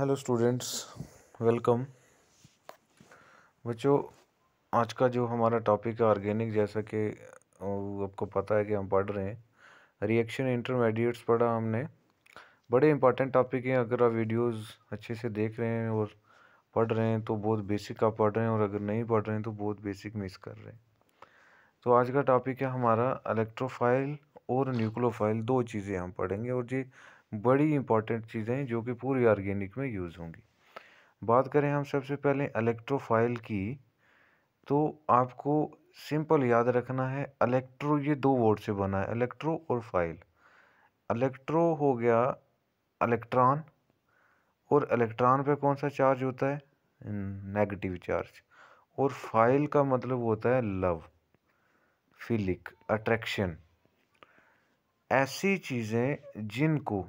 hello students welcome बच्चों आज का जो हमारा टॉपिक है ऑर्गेनिक जैसा कि आपको पता है कि हम पढ़ रहे हैं रिएक्शन इंटरमीडिएट्स पढ़ा हमने बड़े इंपॉर्टेंट टॉपिक हैं अगर आप वीडियोस अच्छे से देख रहे हैं और पढ़ रहे हैं तो बहुत बेसिक आप पढ़ रहे हैं और अगर नहीं पढ़ रहे हैं तो बहुत बेसिक मिस कर रहे हैं तो आज का टॉपिक है हमारा इलेक्ट्रोफाइल और न्यूक्लोफाइल दो चीज़ें हम पढ़ेंगे और जी बड़ी इंपॉर्टेंट चीज़ें हैं जो कि पूरी ऑर्गेनिक में यूज़ होंगी बात करें हम सबसे पहले इलेक्ट्रोफाइल की तो आपको सिंपल याद रखना है इलेक्ट्रो ये दो वर्ड से बना है इलेक्ट्रो और फाइल इलेक्ट्रो हो गया इलेक्ट्रॉन और इलेक्ट्रॉन पे कौन सा चार्ज होता है नेगेटिव चार्ज और फाइल का मतलब होता है लव फिलिक अट्रैक्शन ऐसी चीज़ें जिनको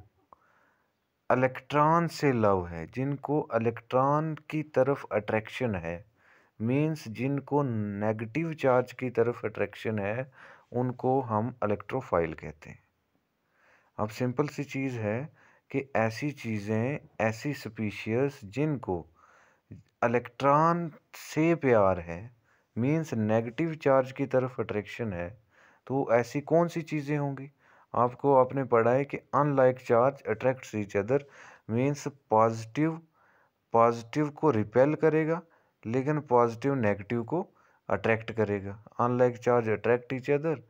इलेक्ट्रॉन से लव है जिनको इलेक्ट्रॉन की तरफ अट्रैक्शन है मीन्स जिनको नेगेटिव चार्ज की तरफ अट्रैक्शन है उनको हम इलेक्ट्रोफाइल कहते हैं अब सिंपल सी चीज़ है कि ऐसी चीज़ें ऐसी स्पीशियस जिनको इलेक्ट्रॉन से प्यार है मीन्स नेगेटिव चार्ज की तरफ अट्रैक्शन है तो ऐसी कौन सी चीज़ें होंगी आपको आपने पढ़ा है कि unlike charge attract each other means positive positive को रिपेल करेगा लेकिन पॉजिटिव नेगेटिव को अट्रैक्ट करेगा unlike charge attract each other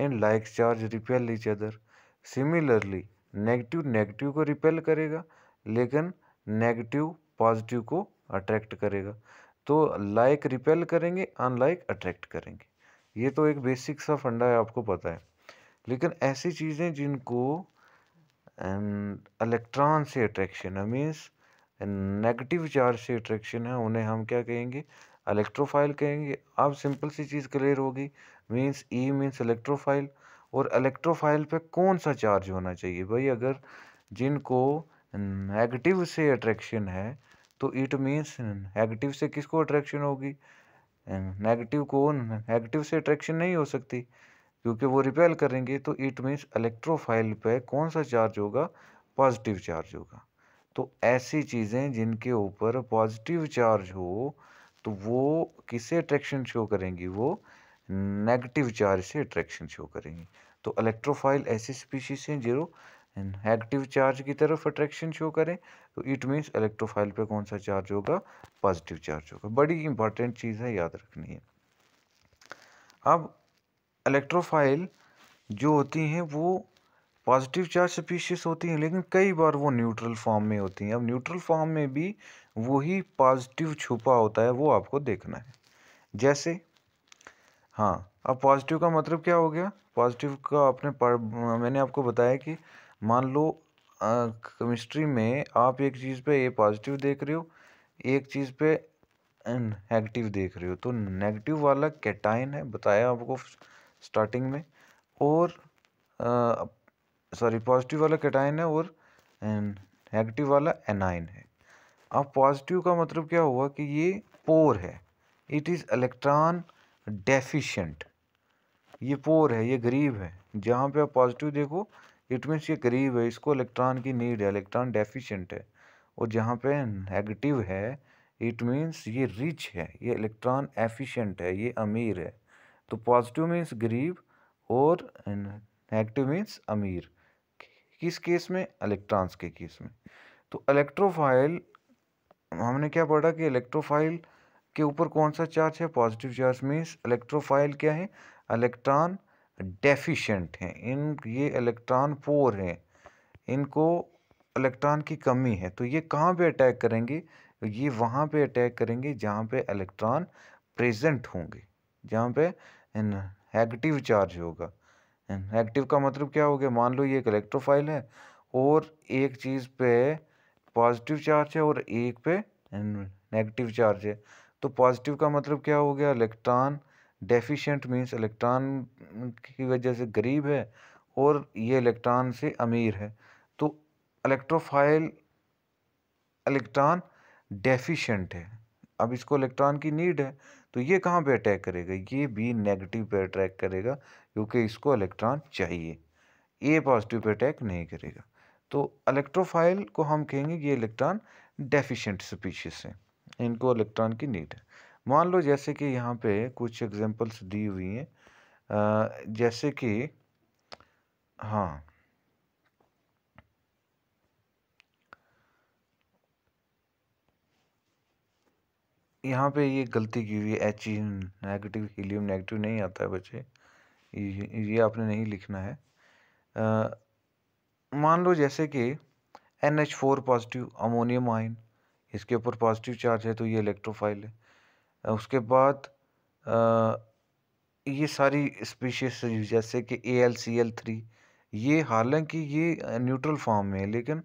and like charge repel each other similarly negative negative को रिपेल करेगा लेकिन नेगेटिव पॉजिटिव को अट्रैक्ट करेगा तो लाइक like रिपेल करेंगे अनलाइक अट्रैक्ट करेंगे ये तो एक बेसिक सा फंडा है आपको पता है लेकिन ऐसी चीज़ें जिनको इलेक्ट्रॉन से अट्रैक्शन है मीन्स नेगेटिव चार्ज से अट्रैक्शन है उन्हें हम क्या कहेंगे इलेक्ट्रोफाइल कहेंगे अब सिंपल सी चीज़ क्लियर होगी means E e means electrophile और इलेक्ट्रोफाइल पे कौन सा चार्ज होना चाहिए भाई अगर जिनको नेगेटिव से अट्रैक्शन है तो इट मीन्स नेगेटिव से किसको अट्रैक्शन होगी नेगेटिव को नेगेटिव से अट्रैक्शन नहीं हो सकती क्योंकि वो रिपेल करेंगे तो इट मीन्स इलेक्ट्रोफाइल पे कौन सा चार्ज होगा पॉजिटिव चार्ज होगा तो ऐसी चीज़ें जिनके ऊपर पॉजिटिव चार्ज हो तो वो किसे अट्रैक्शन शो करेंगी वो नेगेटिव चार्ज से अट्रैक्शन शो करेंगी तो इलेक्ट्रोफाइल ऐसी स्पीशीज हैं जो नेगेटिव चार्ज की तरफ अट्रैक्शन शो करें तो इट मीन्स इलेक्ट्रोफाइल पे कौन सा चार्ज होगा पॉजिटिव चार्ज होगा बड़ी इंपॉर्टेंट चीज़ है याद रखनी है अब इलेक्ट्रोफाइल जो होती हैं वो पॉजिटिव चार्ज स्पीशीज होती हैं लेकिन कई बार वो न्यूट्रल फॉर्म में होती हैं अब न्यूट्रल फॉर्म में भी वही पॉजिटिव छुपा होता है वो आपको देखना है जैसे हाँ अब पॉजिटिव का मतलब क्या हो गया पॉजिटिव का आपने पढ़ मैंने आपको बताया कि मान लो केमिस्ट्री में आप एक चीज़ पे ए पॉजिटिव देख रहे हो एक चीज़ पे नेगेटिव देख रहे हो तो नेगेटिव वाला कैटाइन है बताया आपको स्टार्टिंग में और सॉरी पॉजिटिव वाला कैटाइन है और नेगेटिव वाला एनाइन है अब पॉजिटिव का मतलब क्या हुआ कि ये पोर है इट इज़ इलेक्ट्रॉन डेफिशिएंट ये पोर है ये गरीब है जहाँ पे आप पॉजिटिव देखो इट मीन्स ये गरीब है इसको इलेक्ट्रॉन की नीड है इलेक्ट्रॉन डेफिशिएंट है और जहाँ पे नेगेटिव है इट मीन्स ये रिच है ये इलेक्ट्रॉन एफिशिएंट है ये अमीर है तो पॉजिटिव मीन्स गरीब और नेगेटिव मीन्स अमीर किस केस में इलेक्ट्रॉन्स के केस में तो इलेक्ट्रोफाइल हमने क्या पढ़ा कि इलेक्ट्रोफाइल के ऊपर कौन सा चार्ज है पॉजिटिव चार्ज मीन्स इलेक्ट्रोफाइल क्या है इलेक्ट्रॉन डेफिशिएंट हैं इन ये इलेक्ट्रॉन पोर हैं इनको इलेक्ट्रॉन की कमी है तो ये कहाँ पे अटैक करेंगे ये वहाँ पे अटैक करेंगे जहाँ पे इलेक्ट्रॉन प्रेजेंट होंगे जहाँ पे नेगेटिव चार्ज होगा नेगेटिव का मतलब क्या हो गया मान लो ये एक इलेक्ट्रोफाइल है और एक चीज़ पे पॉजिटिव चार्ज है और एक पे नेगेटिव चार्ज है तो पॉजिटिव का मतलब क्या हो गया इलेक्ट्रॉन डेफिशिएंट मींस इलेक्ट्रॉन की वजह से गरीब है और ये इलेक्ट्रॉन से अमीर है तो इलेक्ट्रोफाइल इलेक्ट्रॉन डेफिशिएंट है अब इसको इलेक्ट्रॉन की नीड है तो ये कहाँ पे अटैक करेगा ये बी नेगेटिव पे अटैक करेगा क्योंकि इसको इलेक्ट्रॉन चाहिए ए पॉजिटिव पे अटैक नहीं करेगा तो इलेक्ट्रोफाइल को हम कहेंगे ये इलेक्ट्रॉन डेफिशेंट स्पीशीज हैं इनको इलेक्ट्रॉन की नीड है मान लो जैसे कि यहाँ पे कुछ एग्जांपल्स दी हुई हैं जैसे कि हाँ यहाँ पे ये गलती की हुई है H E negative helium negative नहीं आता है बच्चे ये, आपने नहीं लिखना है आ, मान लो जैसे कि N H four positive ammonium ion इसके ऊपर पॉजिटिव चार्ज है तो ये इलेक्ट्रोफाइल है उसके बाद आ, ये सारी स्पीशीज जैसे कि A L C L three ये हालांकि ये न्यूट्रल फॉर्म में है लेकिन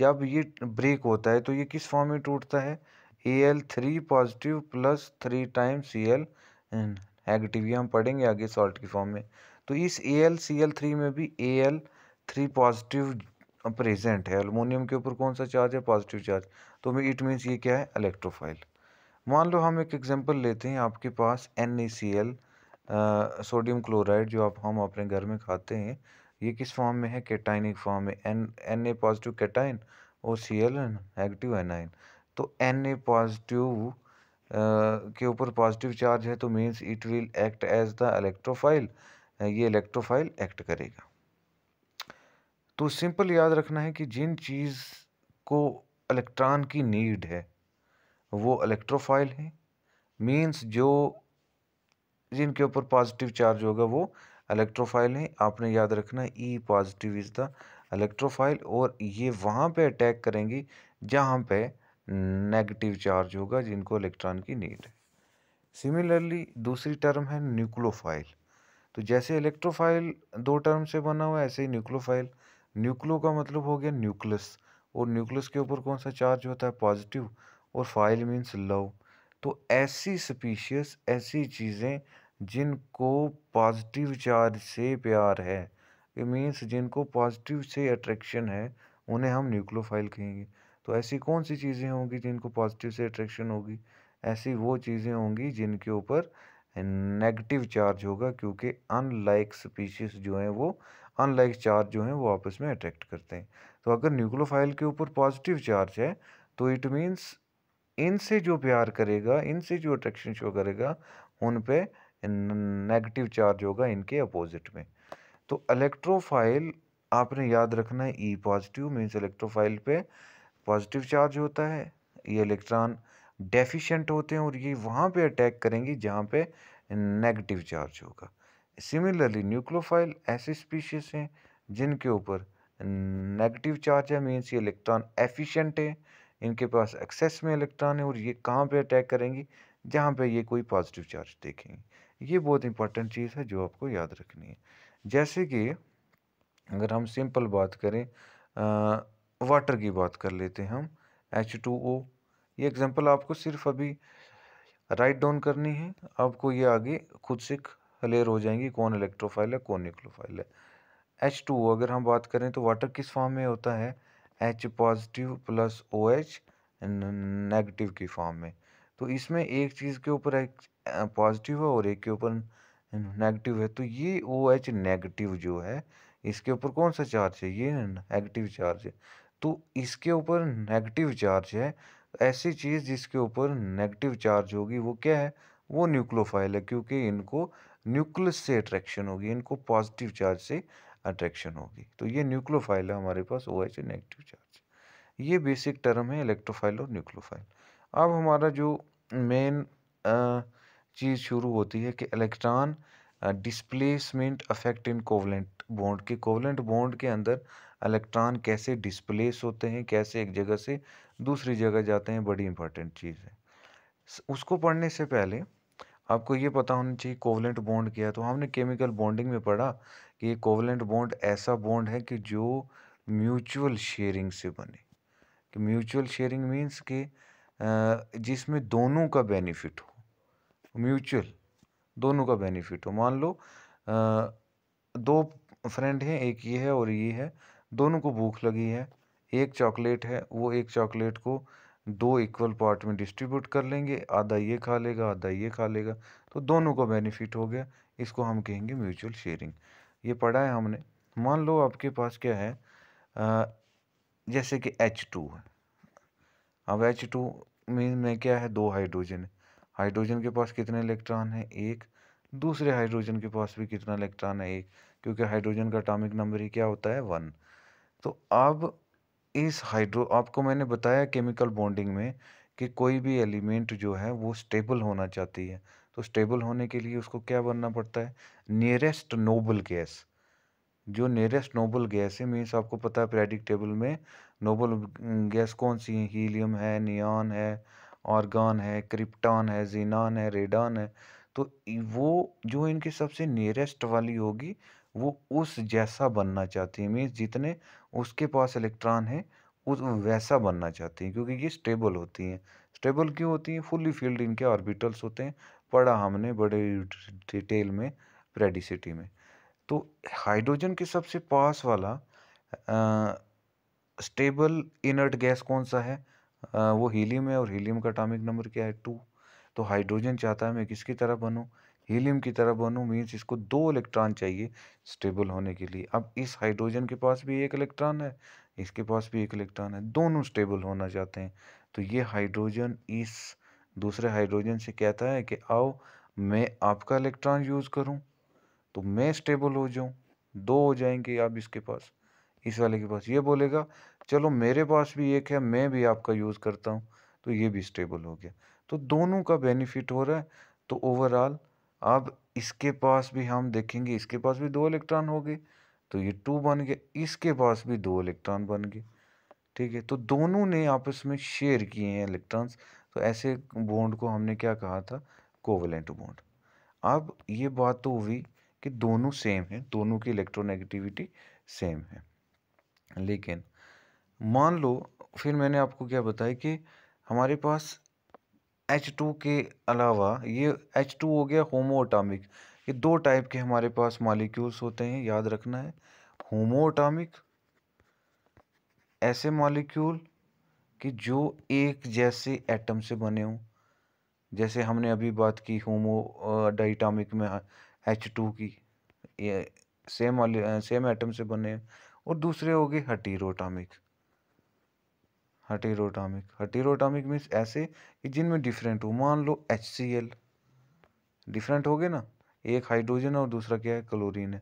जब ये ब्रेक होता है तो ये किस फॉर्म में टूटता है A L three positive plus three time C L negative ये हम पढ़ेंगे आगे सॉल्ट की फॉर्म में तो इस A L C L three में भी A L three positive present है अल्मोनियम के ऊपर कौन सा चार्ज है पॉजिटिव चार्ज तो इट मीन्स ये क्या है इलेक्ट्रोफाइल मान लो हम एक एग्जांपल लेते हैं आपके पास N A C L sodium chloride जो आप हम अपने घर में खाते हैं ये किस फॉर्म में है केटाइनिक फॉर्म में N N A positive cation और सी एल नेगेटिव एनाइन तो एन ए पॉजिटिव के ऊपर पॉजिटिव चार्ज है तो means it will act as the electrophile ये इलेक्ट्रोफाइल एक्ट करेगा तो सिंपल याद रखना है कि जिन चीज़ को इलेक्ट्रॉन की नीड है वो इलेक्ट्रोफाइल है मीन्स जो जिनके ऊपर पॉजिटिव चार्ज होगा वो इलेक्ट्रोफाइल है आपने याद रखना E positive is the electrophile और ये वहाँ पे अटैक करेंगी जहाँ पे नेगेटिव चार्ज होगा जिनको इलेक्ट्रॉन की नीड है सिमिलरली दूसरी टर्म है न्यूक्लोफाइल तो जैसे इलेक्ट्रोफाइल दो टर्म से बना हुआ है ऐसे ही न्यूक्लोफाइल न्यूक्लो का मतलब हो गया न्यूक्लियस और न्यूक्लियस के ऊपर कौन सा चार्ज होता है पॉजिटिव और फाइल मीन्स लव तो ऐसी स्पीशियस ऐसी चीज़ें जिनको पॉजिटिव चार्ज से प्यार है मीन्स जिनको पॉजिटिव से अट्रैक्शन है उन्हें हम न्यूक्लोफाइल कहेंगे तो ऐसी कौन सी चीज़ें होंगी जिनको पॉजिटिव से अट्रैक्शन होगी ऐसी वो चीज़ें होंगी जिनके ऊपर नेगेटिव चार्ज होगा क्योंकि अनलाइक स्पीशीज जो हैं वो अनलाइक चार्ज जो हैं वो आपस में अट्रैक्ट करते हैं तो अगर न्यूक्लोफाइल के ऊपर पॉजिटिव चार्ज है तो इट मीन्स इनसे जो प्यार करेगा इनसे जो अट्रैक्शन शो करेगा उन पे नेगेटिव चार्ज होगा इनके अपोजिट में तो इलेक्ट्रोफाइल आपने याद रखना है E e positive means electrophile पर पॉजिटिव चार्ज होता है ये इलेक्ट्रॉन डेफिशिएंट होते हैं और ये वहाँ पे अटैक करेंगी जहाँ पे नेगेटिव चार्ज होगा सिमिलरली न्यूक्लोफाइल ऐसी स्पीशीज हैं जिनके ऊपर नेगेटिव चार्ज है मीन्स ये इलेक्ट्रॉन एफिशिएंट है इनके पास एक्सेस में इलेक्ट्रॉन है और ये कहाँ पे अटैक करेंगी जहाँ पे ये कोई पॉजिटिव चार्ज देखेंगे ये बहुत इंपॉर्टेंट चीज़ है जो आपको याद रखनी है जैसे कि अगर हम सिंपल बात करें वाटर की बात कर लेते हैं हम एच टू ओ ये एग्ज़ाम्पल आपको सिर्फ अभी राइट डाउन करनी है आपको ये आगे खुद से क्लियर हो जाएंगी कौन इलेक्ट्रोफाइल है कौन न्यूक्लोफाइल है एच टू ओ अगर हम बात करें तो वाटर किस फॉर्म में होता है H positive plus O H negative की फॉर्म में तो इसमें एक चीज़ के ऊपर एक पॉजिटिव है और एक के ऊपर नेगेटिव है तो ये ओ एच नेगेटिव जो है इसके ऊपर कौन सा चार्ज है ये नेगेटिव चार्ज है तो इसके ऊपर नेगेटिव चार्ज है ऐसी चीज़ जिसके ऊपर नेगेटिव चार्ज होगी वो क्या है वो न्यूक्लोफाइल है क्योंकि इनको न्यूक्लियस से अट्रैक्शन होगी इनको पॉजिटिव चार्ज से अट्रैक्शन होगी तो ये न्यूक्लोफाइल है हमारे पास ओ एच नेगेटिव चार्ज ये बेसिक टर्म है इलेक्ट्रोफाइल और न्यूक्लोफाइल अब हमारा जो मेन चीज़ शुरू होती है कि electron displacement effect in covalent bond के कोवलेंट बॉन्ड के अंदर इलेक्ट्रॉन कैसे डिस्प्लेस होते हैं कैसे एक जगह से दूसरी जगह जाते हैं बड़ी इंपॉर्टेंट चीज़ है उसको पढ़ने से पहले आपको ये पता होना चाहिए कोवलेंट बॉन्ड क्या है तो हमने केमिकल बॉन्डिंग में पढ़ा कि ये कोवलेंट बॉन्ड ऐसा बॉन्ड है कि जो म्यूचुअल शेयरिंग से बने कि म्यूचुअल शेयरिंग मीन्स कि जिसमें दोनों का बेनिफिट हो म्यूचुअल दोनों का बेनिफिट हो मान लो दो फ्रेंड हैं एक ये है और ये है दोनों को भूख लगी है एक चॉकलेट है वो एक चॉकलेट को दो इक्वल पार्ट में डिस्ट्रीब्यूट कर लेंगे आधा ये खा लेगा आधा ये खा लेगा तो दोनों को बेनिफिट हो गया इसको हम कहेंगे म्यूचुअल शेयरिंग ये पढ़ा है हमने मान लो आपके पास क्या है आ, जैसे कि एच टू है अब एच टू में, में क्या है दो हाइड्रोजन है हाइड्रोजन के पास कितने इलेक्ट्रॉन है एक दूसरे हाइड्रोजन के पास भी कितना इलेक्ट्रॉन है एक क्योंकि हाइड्रोजन का अटामिक नंबर ही क्या होता है वन तो अब इस हाइड्रो आपको मैंने बताया केमिकल बॉन्डिंग में कि कोई भी एलिमेंट जो है वो स्टेबल होना चाहती है तो स्टेबल होने के लिए उसको क्या बनना पड़ता है नियरेस्ट नोबल गैस जो नियरेस्ट नोबल गैस है मीन्स आपको पता है पीरियडिक टेबल में नोबल गैस कौन सी है हीलियम है नियॉन है ऑर्गान है क्रिप्टॉन है जीनान है रेडान है तो वो जो इनके सबसे नियरेस्ट वाली होगी वो उस जैसा बनना चाहती है मीन्स जितने उसके पास इलेक्ट्रॉन है उस वैसा बनना चाहती हैं क्योंकि ये स्टेबल होती हैं स्टेबल क्यों होती हैं फुली फील्ड इनके ऑर्बिटल्स होते हैं पढ़ा हमने बड़े डिटेल में प्रेडिसिटी में तो हाइड्रोजन के सबसे पास वाला आ, स्टेबल इनर्ट गैस कौन सा है आ, वो हीलियम है और हीलियम का अटामिक नंबर क्या है टू तो हाइड्रोजन चाहता है मैं किसकी तरह बनूँ हीलियम की तरह बनूँ मीन्स इसको दो इलेक्ट्रॉन चाहिए स्टेबल होने के लिए अब इस हाइड्रोजन के पास भी एक इलेक्ट्रॉन है इसके पास भी एक इलेक्ट्रॉन है दोनों स्टेबल होना चाहते हैं तो ये हाइड्रोजन इस दूसरे हाइड्रोजन से कहता है कि आओ मैं आपका इलेक्ट्रॉन यूज़ करूँ तो मैं स्टेबल हो जाऊँ दो हो जाएंगे आप इसके पास इस वाले के पास ये बोलेगा चलो मेरे पास भी एक है मैं भी आपका यूज़ करता हूँ तो ये भी स्टेबल हो गया तो दोनों का बेनिफिट हो रहा है तो ओवरऑल अब इसके पास भी हम देखेंगे इसके पास भी दो इलेक्ट्रॉन हो गए तो ये टू बन गया इसके पास भी दो इलेक्ट्रॉन बन गए ठीक है तो दोनों ने आपस में शेयर किए हैं इलेक्ट्रॉन्स तो ऐसे बॉन्ड को हमने क्या कहा था कोवलेंट बॉन्ड अब ये बात तो हुई कि दोनों सेम है दोनों की इलेक्ट्रोनेगेटिविटी सेम है लेकिन मान लो फिर मैंने आपको क्या बताया कि हमारे पास एच टू के अलावा ये एच टू हो गया होमोटामिक ये दो टाइप के हमारे पास मालिक्यूल्स होते हैं याद रखना है होमोटामिक ऐसे मालिक्यूल कि जो एक जैसे एटम से बने हों जैसे हमने अभी बात की होमो डाइटामिक में एच टू की ये सेम सेम एटम से बने और दूसरे हो गए हटीरोटामिक हटेरोटामिक हटेरोटामिक मीन्स ऐसे कि जिनमें डिफरेंट हो मान लो एच सी एल डिफरेंट हो गए ना एक हाइड्रोजन और दूसरा क्या है क्लोरीन है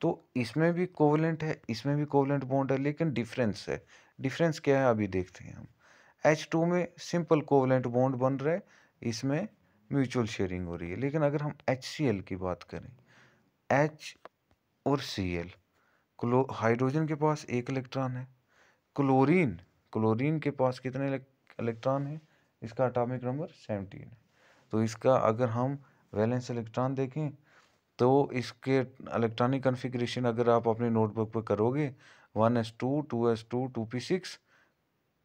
तो इसमें भी कोवलेंट है इसमें भी कोवलेंट बॉन्ड है लेकिन डिफरेंस है डिफरेंस क्या है अभी देखते हैं हम एच टू में सिंपल कोवलेंट बॉन्ड बन रहा है इसमें म्यूचुअल शेयरिंग हो रही है लेकिन अगर हम एच सी एल की बात करें एच और सी एल क्लो हाइड्रोजन के पास एक इलेक्ट्रॉन है क्लोरीन क्लोरीन के पास कितने इलेक्ट्रॉन हैं इसका अटामिक नंबर सेवनटीन तो इसका अगर हम वैलेंस इलेक्ट्रॉन देखें तो इसके इलेक्ट्रॉनिक कन्फिग्रेशन अगर आप अपने नोटबुक पर करोगे one S two two S two two P six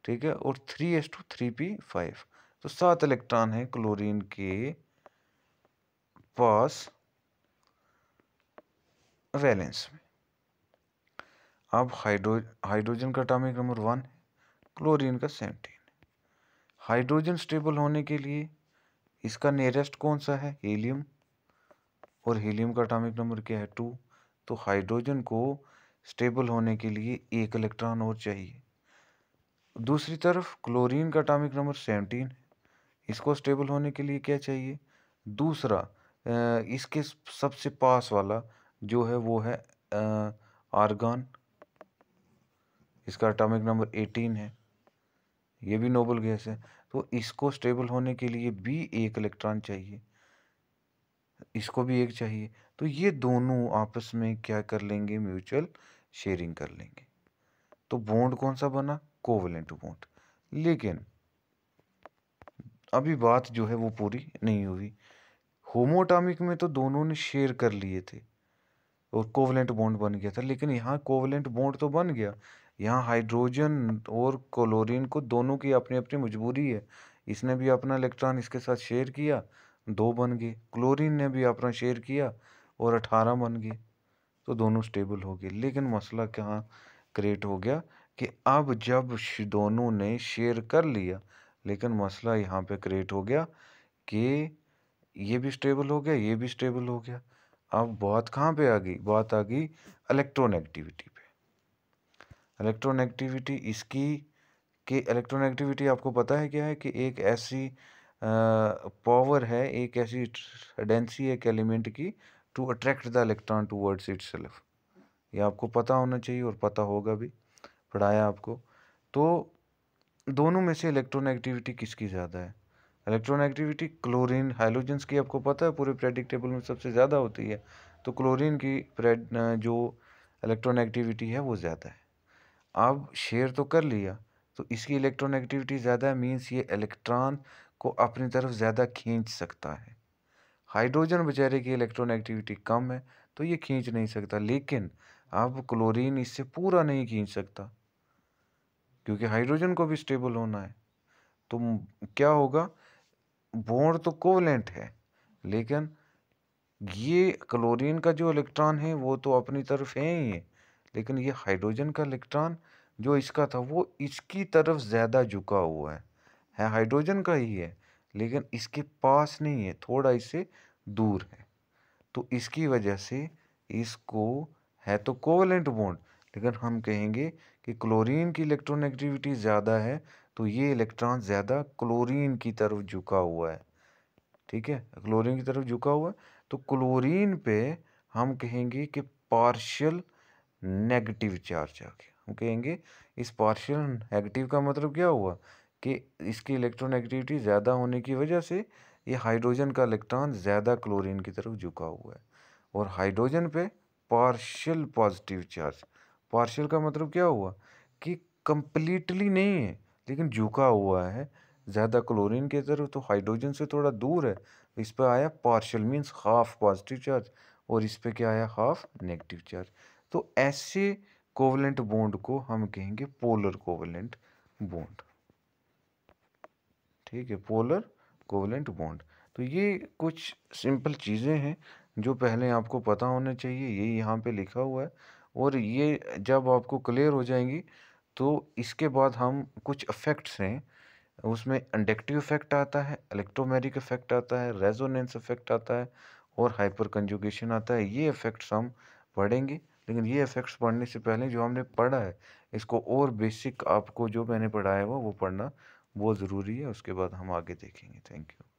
ठीक है और three S two three P five तो सात इलेक्ट्रॉन है क्लोरीन के पास वैलेंस में अब हाइड्रो हाइड्रोजन का अटामिक नंबर वन क्लोरीन का सेवनटीन हाइड्रोजन स्टेबल होने के लिए इसका नियरेस्ट कौन सा है हीलियम और हीलियम का अटामिक नंबर क्या है टू तो हाइड्रोजन को स्टेबल होने के लिए एक इलेक्ट्रॉन और चाहिए दूसरी तरफ क्लोरीन का अटामिक नंबर सेवनटीन इसको स्टेबल होने के लिए क्या चाहिए दूसरा इसके सबसे पास वाला जो है वो है आर्गान इसका अटामिक नंबर एटीन है ये भी नोबल गैस है तो इसको स्टेबल होने के लिए भी एक इलेक्ट्रॉन चाहिए इसको भी एक चाहिए तो ये दोनों आपस में क्या कर लेंगे म्यूचुअल शेयरिंग कर लेंगे तो बॉन्ड कौन सा बना कोवलेंट बॉन्ड लेकिन अभी बात जो है वो पूरी नहीं हुई होमोटामिक में तो दोनों ने शेयर कर लिए थे और कोवलेंट बॉन्ड बन गया था लेकिन यहाँ कोवलेंट बॉन्ड तो बन गया यहाँ हाइड्रोजन और क्लोरीन को दोनों की अपनी अपनी मजबूरी है इसने भी अपना इलेक्ट्रॉन इसके साथ शेयर किया दो बन गए क्लोरीन ने भी अपना शेयर किया और अठारह बन गए तो दोनों स्टेबल हो गए लेकिन मसला कहाँ क्रिएट हो गया कि अब जब दोनों ने शेयर कर लिया लेकिन मसला यहाँ पे क्रिएट हो गया कि ये भी स्टेबल हो गया ये भी स्टेबल हो गया अब बात कहाँ पे आ गई बात आ गई इलेक्ट्रोनेगेटिविटी पे इलेक्ट्रोनेगेटिविटी इसकी कि इलेक्ट्रोनेगेटिविटी आपको पता है क्या है कि एक ऐसी पावर है एक ऐसी डेंसी एक एलिमेंट की to attract the electron towards itself ये आपको पता होना चाहिए और पता होगा भी पढ़ाया आपको तो दोनों में से इलेक्ट्रोनेगेटिविटी किसकी ज़्यादा है इलेक्ट्रोनेगेटिविटी क्लोरीन हाइलोजन्स की आपको पता है पूरे प्रेडिक्टेबल में सबसे ज़्यादा होती है तो क्लोरीन की जो इलेक्ट्रोनेगेटिविटी है वो ज़्यादा है अब शेयर तो कर लिया तो इसकी इलेक्ट्रोनेगेटिविटी ज़्यादा है मीन्स ये इलेक्ट्रॉन को अपनी तरफ ज़्यादा खींच सकता है हाइड्रोजन बेचारे की इलेक्ट्रोनेगेटिविटी कम है तो ये खींच नहीं सकता लेकिन अब क्लोरीन इससे पूरा नहीं खींच सकता क्योंकि हाइड्रोजन को भी स्टेबल होना है तो क्या होगा बोर्ड तो कोवलेंट है लेकिन ये क्लोरीन का जो इलेक्ट्रॉन है वो तो अपनी तरफ है ही है लेकिन ये हाइड्रोजन का इलेक्ट्रॉन जो इसका था वो इसकी तरफ ज़्यादा झुका हुआ है है हाइड्रोजन का ही है लेकिन इसके पास नहीं है थोड़ा इससे दूर है तो इसकी वजह से इसको है तो कोवलेंट बॉन्ड लेकिन हम कहेंगे कि क्लोरीन की इलेक्ट्रोनेगेटिविटी ज़्यादा है तो ये इलेक्ट्रॉन ज़्यादा क्लोरीन की तरफ झुका हुआ है ठीक है क्लोरीन की तरफ झुका हुआ है तो क्लोरीन पे हम कहेंगे कि पार्शियल नेगेटिव चार्ज आ गया हम कहेंगे इस पार्शियल नेगेटिव का मतलब क्या हुआ कि इसकी इलेक्ट्रोनेगेटिविटी ज़्यादा होने की वजह से ये हाइड्रोजन का इलेक्ट्रॉन ज़्यादा क्लोरीन की तरफ झुका हुआ है और हाइड्रोजन पे पार्शियल पॉजिटिव चार्ज पार्शियल का मतलब क्या हुआ कि कंप्लीटली नहीं है लेकिन झुका हुआ है ज़्यादा क्लोरीन की तरफ तो हाइड्रोजन से थोड़ा दूर है इस पर आया partial means half positive charge और इस पर क्या आया हाफ नेगेटिव चार्ज तो ऐसे कोवलेंट बोंड को हम कहेंगे पोलर कोवलेंट बोंड ठीक है पोलर कोवलेंट बोंड तो ये कुछ सिंपल चीज़ें हैं जो पहले आपको पता होना चाहिए ये यहाँ पे लिखा हुआ है और ये जब आपको क्लियर हो जाएंगी तो इसके बाद हम कुछ इफ़ेक्ट्स हैं उसमें इंडक्टिव इफेक्ट आता है इलेक्ट्रोमेरिक इफेक्ट आता है रेजोनेंस इफेक्ट आता है और हाइपर कंजुगेशन आता है ये इफेक्ट्स हम पढ़ेंगे लेकिन ये इफ़ेक्ट्स पढ़ने से पहले जो हमने पढ़ा है इसको और बेसिक आपको जो मैंने पढ़ाया हुआ वो पढ़ना बहुत ज़रूरी है उसके बाद हम आगे देखेंगे थैंक यू